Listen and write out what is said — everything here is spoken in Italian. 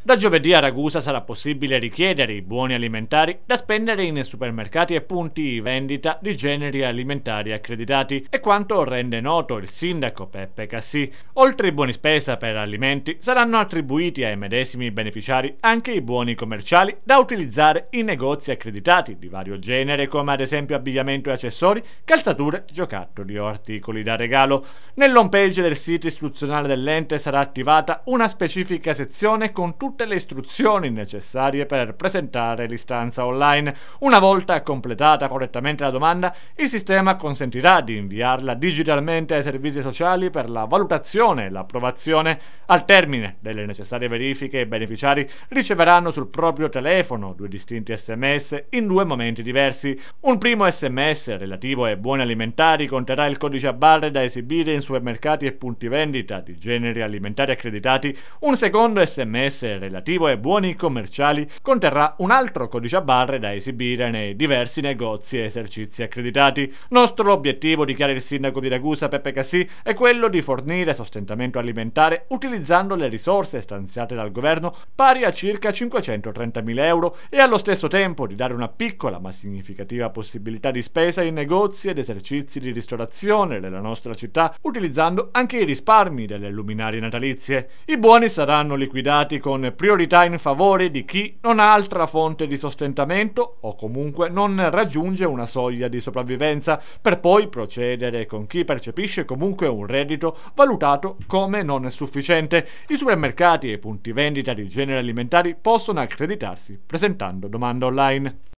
Da giovedì a Ragusa sarà possibile richiedere i buoni alimentari da spendere in supermercati e punti vendita di generi alimentari accreditati e quanto rende noto il sindaco Peppe Cassì. Oltre i buoni spesa per alimenti saranno attribuiti ai medesimi beneficiari anche i buoni commerciali da utilizzare in negozi accreditati di vario genere come ad esempio abbigliamento e accessori, calzature, giocattoli o articoli da regalo. Nell'homepage del sito istituzionale dell'ente sarà attivata una specifica sezione con tutti tutte le istruzioni necessarie per presentare l'istanza online. Una volta completata correttamente la domanda, il sistema consentirà di inviarla digitalmente ai servizi sociali per la valutazione e l'approvazione. Al termine delle necessarie verifiche, i beneficiari riceveranno sul proprio telefono due distinti sms in due momenti diversi. Un primo sms relativo ai buoni alimentari conterrà il codice a barre da esibire in supermercati e punti vendita di generi alimentari accreditati, un secondo sms relativo ai buoni commerciali conterrà un altro codice a barre da esibire nei diversi negozi e esercizi accreditati. Nostro obiettivo, dichiara il sindaco di Ragusa Peppe Cassì, è quello di fornire sostentamento alimentare utilizzando le risorse stanziate dal governo pari a circa 530.000 euro e allo stesso tempo di dare una piccola ma significativa possibilità di spesa in negozi ed esercizi di ristorazione della nostra città utilizzando anche i risparmi delle luminarie natalizie. I buoni saranno liquidati con come priorità in favore di chi non ha altra fonte di sostentamento o comunque non raggiunge una soglia di sopravvivenza, per poi procedere con chi percepisce comunque un reddito valutato come non sufficiente. I supermercati e i punti vendita di generi alimentari possono accreditarsi presentando domanda online.